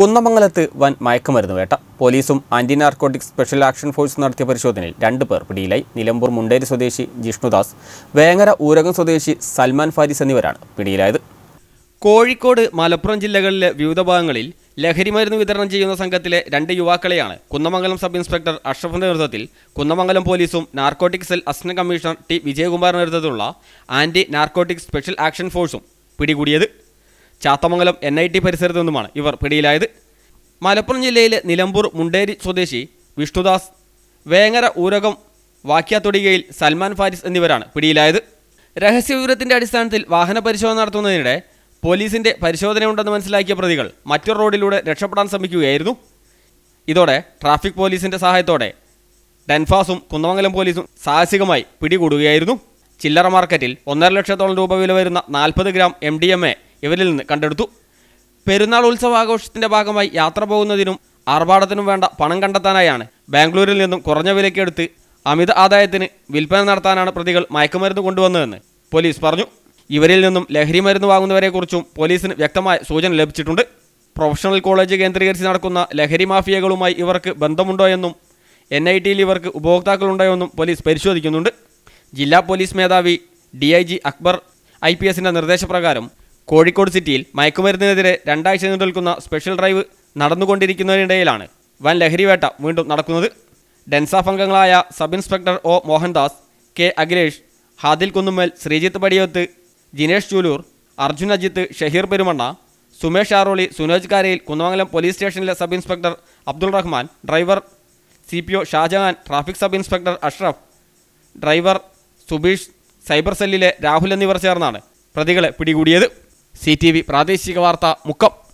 കുന്നമംഗലത്ത് വൻ മയക്കുമരുന്ന് വേട്ട പോലീസും anti narcotics special action force നടത്തിയ പരിശോധനയിൽ രണ്ട് പേർ പിടിയിലായി നിലമ്പൂർ മുണ്ടേരി സ്വദേശി ജിഷ്ണുദാസ് വേങ്ങര ഊരകം സ്വദേശി സൽമാൻ ഫാരിസ് എന്നിവരാണ് പിടിയിലായത് കോഴിക്കോട് മലപ്പുറം ജില്ലകളിലെ വിവിധ ഭാഗങ്ങളിൽ ലഹരിമരുന്ന് വിതരണം ചെയ്യുന്ന സംഘത്തിലെ രണ്ട് യുവാക്കളെയാണ് കുന്നമംഗലം സബ് ഇൻസ്പെക്ടർ അഷ്റഫിന്റെ നേതൃത്വത്തിൽ കുന്നമംഗലം പോലീസും narcotic cell assistant commissioner T വിജയകുമാറിന്റെ നേതൃത്വത്തിലുള്ള ആന്റി നാർക്കോട്ടിക് സ്പെഷ്യൽ ആക്ഷൻ ഫോഴ്സും പിടികൂടിയത് ചാത്തമംഗലം എൻ ഐ ടി പരിസരത്തു നിന്നുമാണ് ഇവർ പിടിയിലായത് മലപ്പുറം ജില്ലയിലെ നിലമ്പൂർ മുണ്ടേരി സ്വദേശി വിഷ്ണുദാസ് വേങ്ങര ഊരകം വാക്യാത്തൊടികയിൽ സൽമാൻ ഫാരിസ് എന്നിവരാണ് പിടിയിലായത് രഹസ്യവിവരത്തിന്റെ അടിസ്ഥാനത്തിൽ വാഹന പരിശോധന നടത്തുന്നതിനിടെ പോലീസിൻ്റെ പരിശോധനയുണ്ടെന്ന് മനസ്സിലാക്കിയ പ്രതികൾ മറ്റൊരു റോഡിലൂടെ രക്ഷപ്പെടാൻ ശ്രമിക്കുകയായിരുന്നു ഇതോടെ ട്രാഫിക് പോലീസിന്റെ സഹായത്തോടെ ഡെൻഫാസും കുന്നമംഗലം പോലീസും സാഹസികമായി പിടികൂടുകയായിരുന്നു ചില്ലറ മാർക്കറ്റിൽ ഒന്നര ലക്ഷത്തോളം രൂപ വില വരുന്ന നാൽപ്പത് gram M D M A ഇവരിൽ നിന്ന് കണ്ടെടുത്തു പെരുന്നാൾ ഉത്സവാഘോഷത്തിൻ്റെ ഭാഗമായി യാത്ര പോകുന്നതിനും ആർഭാടത്തിനും വേണ്ട പണം കണ്ടെത്താനായാണ് ബാംഗ്ലൂരിൽ നിന്നും കുറഞ്ഞ വിലയ്ക്കെടുത്ത് അമിത ആദായത്തിന് വിൽപ്പന നടത്താനാണ് പ്രതികൾ മയക്കുമരുന്ന് കൊണ്ടുവന്നതെന്ന് പോലീസ് പറഞ്ഞു ഇവരിൽ നിന്നും ലഹരി മരുന്ന് വാങ്ങുന്നവരെക്കുറിച്ചും പോലീസിന് വ്യക്തമായ സൂചന ലഭിച്ചിട്ടുണ്ട് പ്രൊഫഷണൽ കോളേജ് കേന്ദ്രീകരിച്ച് നടക്കുന്ന ലഹരി മാഫിയകളുമായി ഇവർക്ക് ബന്ധമുണ്ടോ എന്നും എൻ ഐ ടിയിൽ ഇവർക്ക് ഉപഭോക്താക്കളുണ്ടോ എന്നും പോലീസ് പരിശോധിക്കുന്നുണ്ട് ജില്ലാ പോലീസ് മേധാവി D I G Akbar I P എസിൻ്റെ നിർദ്ദേശപ്രകാരം കോഴിക്കോട് സിറ്റിയിൽ മയക്കുമരുന്നിനെതിരെ രണ്ടാഴ്ച നീണ്ടുനിൽക്കുന്ന സ്പെഷ്യൽ ഡ്രൈവ് നടന്നുകൊണ്ടിരിക്കുന്നതിനിടയിലാണ് വൻ ലഹരിവേട്ട വീണ്ടും നടക്കുന്നത് ഡെൻസാഫ് അംഗങ്ങളായ sub inspector O Mohandas K Akhilesh Hadil Kunnummal Sreejith Padiyoth Jinesh Chuloor Arjun Ajith Shaheer Perumanna Sumesh Aroli Sunoj Karayil Kunnamangalam police സ്റ്റേഷനിലെ sub inspector Abdul Rahman driver C P O Shajahan traffic sub inspector Ashraf driver Subeesh cyber സെല്ലിലെ രാഹുൽ എന്നിവർ ചേർന്നാണ് പ്രതികളെ പിടികൂടിയത് സി പ്രാദേശിക വാർത്ത മുക്കം